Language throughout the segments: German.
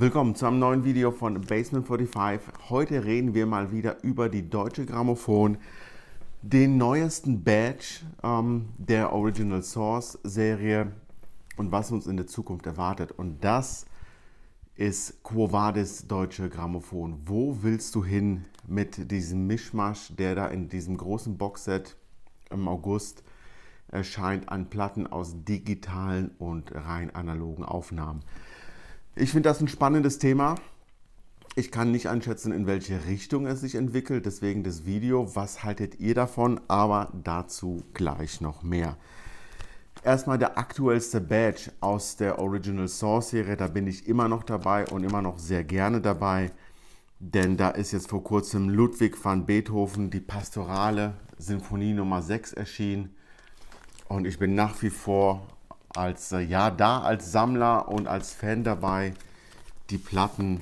Willkommen zu einem neuen Video von Basement 45. Heute reden wir mal wieder über die Deutsche Grammophon, den neuesten Badge ähm, der Original Source Serie und was uns in der Zukunft erwartet. Und das ist Quo Vadis Deutsche Grammophon. Wo willst du hin mit diesem Mischmasch, der da in diesem großen Boxset im August erscheint an Platten aus digitalen und rein analogen Aufnahmen? Ich finde das ein spannendes Thema. Ich kann nicht einschätzen, in welche Richtung es sich entwickelt, deswegen das Video. Was haltet ihr davon? Aber dazu gleich noch mehr. Erstmal der aktuellste Badge aus der Original Source Serie. Da bin ich immer noch dabei und immer noch sehr gerne dabei. Denn da ist jetzt vor kurzem Ludwig van Beethoven die Pastorale Sinfonie Nummer 6 erschienen. Und ich bin nach wie vor als äh, ja da als Sammler und als Fan dabei. Die Platten,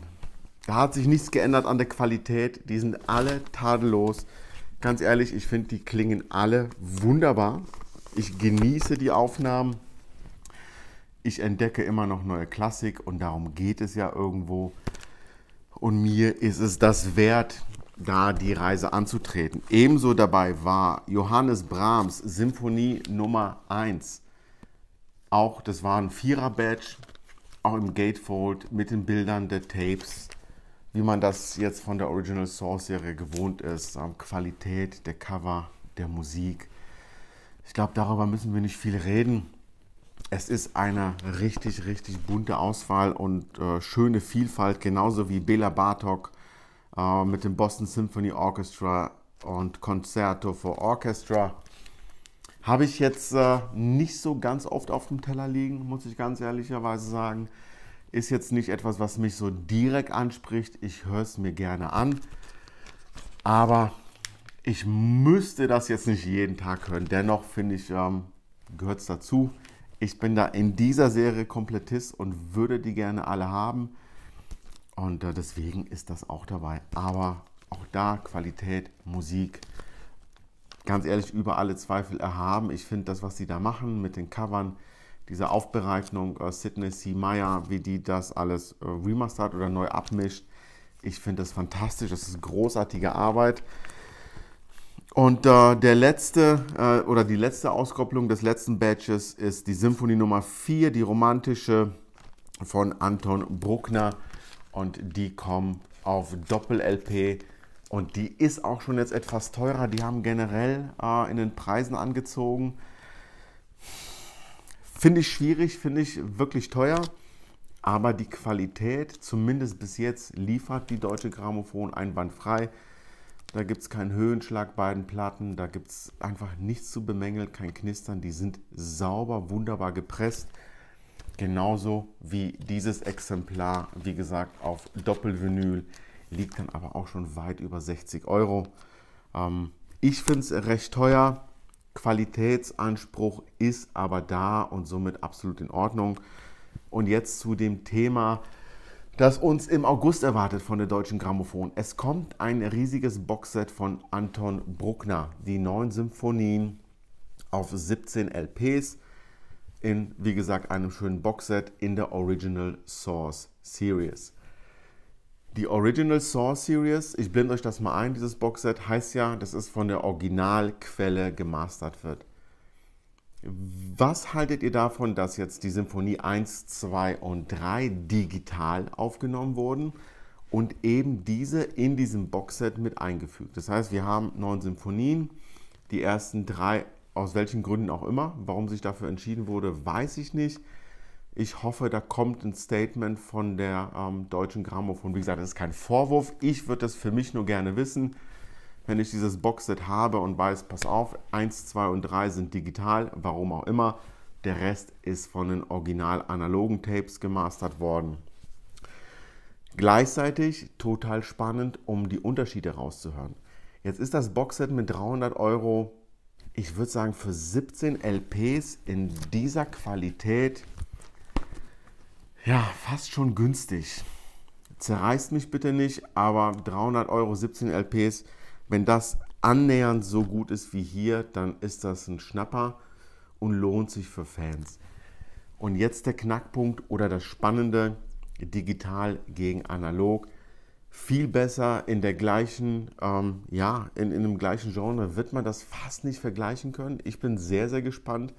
da hat sich nichts geändert an der Qualität. Die sind alle tadellos. Ganz ehrlich, ich finde, die klingen alle wunderbar. Ich genieße die Aufnahmen. Ich entdecke immer noch neue Klassik und darum geht es ja irgendwo. Und mir ist es das wert, da die Reise anzutreten. Ebenso dabei war Johannes Brahms Symphonie Nummer 1. Auch das war ein Vierer-Badge, auch im Gatefold mit den Bildern der Tapes, wie man das jetzt von der Original Source Serie gewohnt ist. Qualität der Cover, der Musik. Ich glaube, darüber müssen wir nicht viel reden. Es ist eine richtig, richtig bunte Auswahl und äh, schöne Vielfalt, genauso wie Bela Bartok äh, mit dem Boston Symphony Orchestra und Concerto for Orchestra. Habe ich jetzt äh, nicht so ganz oft auf dem Teller liegen, muss ich ganz ehrlicherweise sagen. Ist jetzt nicht etwas, was mich so direkt anspricht. Ich höre es mir gerne an. Aber ich müsste das jetzt nicht jeden Tag hören. Dennoch finde ich, ähm, gehört es dazu. Ich bin da in dieser Serie Komplettist und würde die gerne alle haben. Und äh, deswegen ist das auch dabei. Aber auch da Qualität, Musik, ganz ehrlich über alle Zweifel erhaben. Ich finde das, was sie da machen mit den Covern, diese Aufbereitung, äh, Sidney C. Meyer, wie die das alles äh, remastert oder neu abmischt, ich finde das fantastisch. Das ist großartige Arbeit. Und äh, der letzte äh, oder die letzte Auskopplung des letzten Badges ist die Symphonie Nummer 4, die romantische von Anton Bruckner. Und die kommt auf Doppel-LP und die ist auch schon jetzt etwas teurer. Die haben generell äh, in den Preisen angezogen. Finde ich schwierig, finde ich wirklich teuer. Aber die Qualität, zumindest bis jetzt, liefert die deutsche Grammophon einwandfrei. Da gibt es keinen Höhenschlag bei den Platten, da gibt es einfach nichts zu bemängeln, kein Knistern. Die sind sauber, wunderbar gepresst. Genauso wie dieses Exemplar, wie gesagt, auf Doppelvinyl liegt dann aber auch schon weit über 60 Euro. Ähm, ich finde es recht teuer. Qualitätsanspruch ist aber da und somit absolut in Ordnung. Und jetzt zu dem Thema, das uns im August erwartet von der Deutschen Grammophon. Es kommt ein riesiges Boxset von Anton Bruckner, die neun Symphonien auf 17 LPs in, wie gesagt, einem schönen Boxset in der Original Source Series. Die Original Saw Series, ich blende euch das mal ein, dieses Boxset heißt ja, dass es von der Originalquelle gemastert wird. Was haltet ihr davon, dass jetzt die Symphonie 1, 2 und 3 digital aufgenommen wurden und eben diese in diesem Boxset mit eingefügt? Das heißt, wir haben neun Symphonien, die ersten drei, aus welchen Gründen auch immer. Warum sich dafür entschieden wurde, weiß ich nicht. Ich hoffe, da kommt ein Statement von der ähm, deutschen Grammophon. Wie gesagt, das ist kein Vorwurf. Ich würde das für mich nur gerne wissen. Wenn ich dieses Boxset habe und weiß, pass auf, 1, 2 und 3 sind digital, warum auch immer. Der Rest ist von den original analogen Tapes gemastert worden. Gleichzeitig total spannend, um die Unterschiede rauszuhören. Jetzt ist das Boxset mit 300 Euro, ich würde sagen, für 17 LPs in dieser Qualität ja, fast schon günstig. Zerreißt mich bitte nicht, aber 300 Euro 17 LPs, wenn das annähernd so gut ist wie hier, dann ist das ein Schnapper und lohnt sich für Fans. Und jetzt der Knackpunkt oder das Spannende, digital gegen analog. Viel besser in der gleichen, ähm, ja, in, in dem gleichen Genre wird man das fast nicht vergleichen können. Ich bin sehr, sehr gespannt,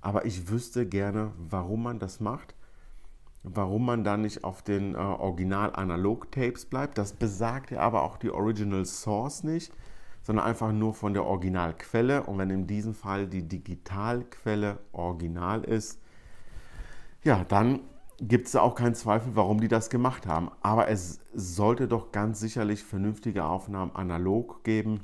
aber ich wüsste gerne, warum man das macht warum man da nicht auf den äh, Original-Analog-Tapes bleibt. Das besagt ja aber auch die Original Source nicht, sondern einfach nur von der Originalquelle. Und wenn in diesem Fall die Digitalquelle original ist, ja, dann gibt es auch keinen Zweifel, warum die das gemacht haben. Aber es sollte doch ganz sicherlich vernünftige Aufnahmen analog geben.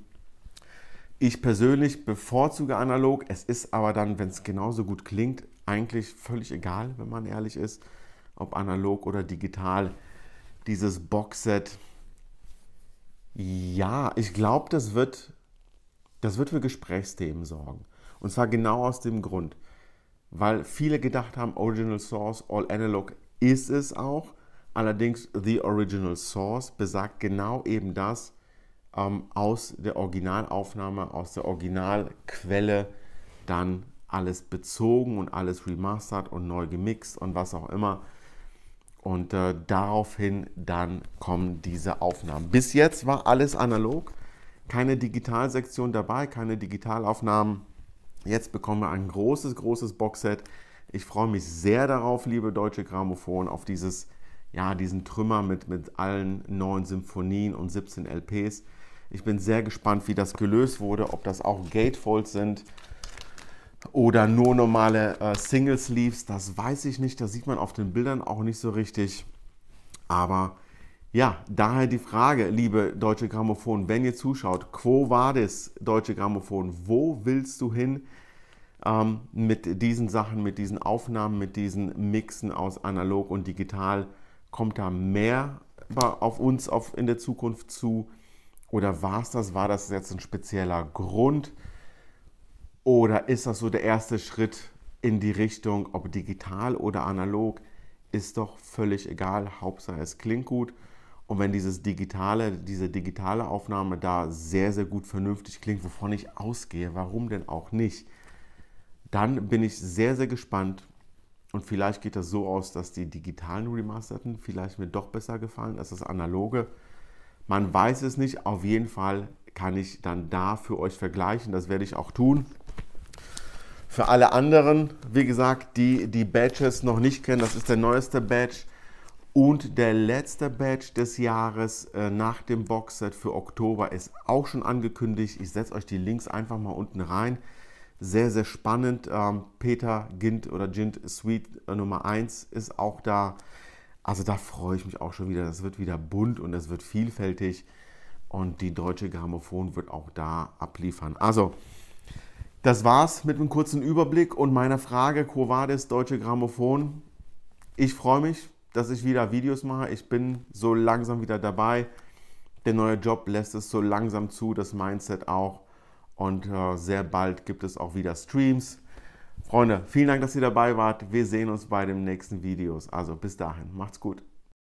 Ich persönlich bevorzuge analog. Es ist aber dann, wenn es genauso gut klingt, eigentlich völlig egal, wenn man ehrlich ist ob analog oder digital, dieses Boxset. Ja, ich glaube, das wird, das wird für Gesprächsthemen sorgen. Und zwar genau aus dem Grund, weil viele gedacht haben, Original Source, All Analog ist es auch. Allerdings, The Original Source besagt genau eben das ähm, aus der Originalaufnahme, aus der Originalquelle dann alles bezogen und alles remastert und neu gemixt und was auch immer. Und äh, daraufhin dann kommen diese Aufnahmen. Bis jetzt war alles analog, keine Digitalsektion dabei, keine Digitalaufnahmen. Jetzt bekommen wir ein großes, großes Boxset. Ich freue mich sehr darauf, liebe Deutsche Grammophon, auf dieses, ja, diesen Trümmer mit, mit allen neuen Symphonien und 17 LPs. Ich bin sehr gespannt, wie das gelöst wurde, ob das auch Gatefolds sind oder nur normale äh, Single Sleeves, das weiß ich nicht, das sieht man auf den Bildern auch nicht so richtig. Aber ja, daher die Frage, liebe Deutsche Grammophon, wenn ihr zuschaut, quo vadis, Deutsche Grammophon, wo willst du hin ähm, mit diesen Sachen, mit diesen Aufnahmen, mit diesen Mixen aus analog und digital? Kommt da mehr auf uns auf, in der Zukunft zu? Oder war es das? War das jetzt ein spezieller Grund? Oder ist das so der erste Schritt in die Richtung, ob digital oder analog, ist doch völlig egal. Hauptsache, es klingt gut. Und wenn dieses digitale, diese digitale Aufnahme da sehr, sehr gut vernünftig klingt, wovon ich ausgehe, warum denn auch nicht, dann bin ich sehr, sehr gespannt. Und vielleicht geht das so aus, dass die digitalen Remasterten vielleicht mir doch besser gefallen als das analoge. Man weiß es nicht. Auf jeden Fall kann ich dann da für euch vergleichen. Das werde ich auch tun. Für alle anderen, wie gesagt, die die Badges noch nicht kennen, das ist der neueste Badge und der letzte Badge des Jahres äh, nach dem Boxset für Oktober ist auch schon angekündigt. Ich setze euch die Links einfach mal unten rein. Sehr, sehr spannend. Ähm, Peter Gint oder Gint Suite äh, Nummer 1 ist auch da. Also da freue ich mich auch schon wieder. Das wird wieder bunt und es wird vielfältig. Und die deutsche Grammophon wird auch da abliefern. Also, das war's mit einem kurzen Überblick und meiner Frage, Quo Vadis, Deutsche Grammophon. Ich freue mich, dass ich wieder Videos mache. Ich bin so langsam wieder dabei. Der neue Job lässt es so langsam zu, das Mindset auch. Und äh, sehr bald gibt es auch wieder Streams. Freunde, vielen Dank, dass ihr dabei wart. Wir sehen uns bei den nächsten Videos. Also bis dahin, macht's gut.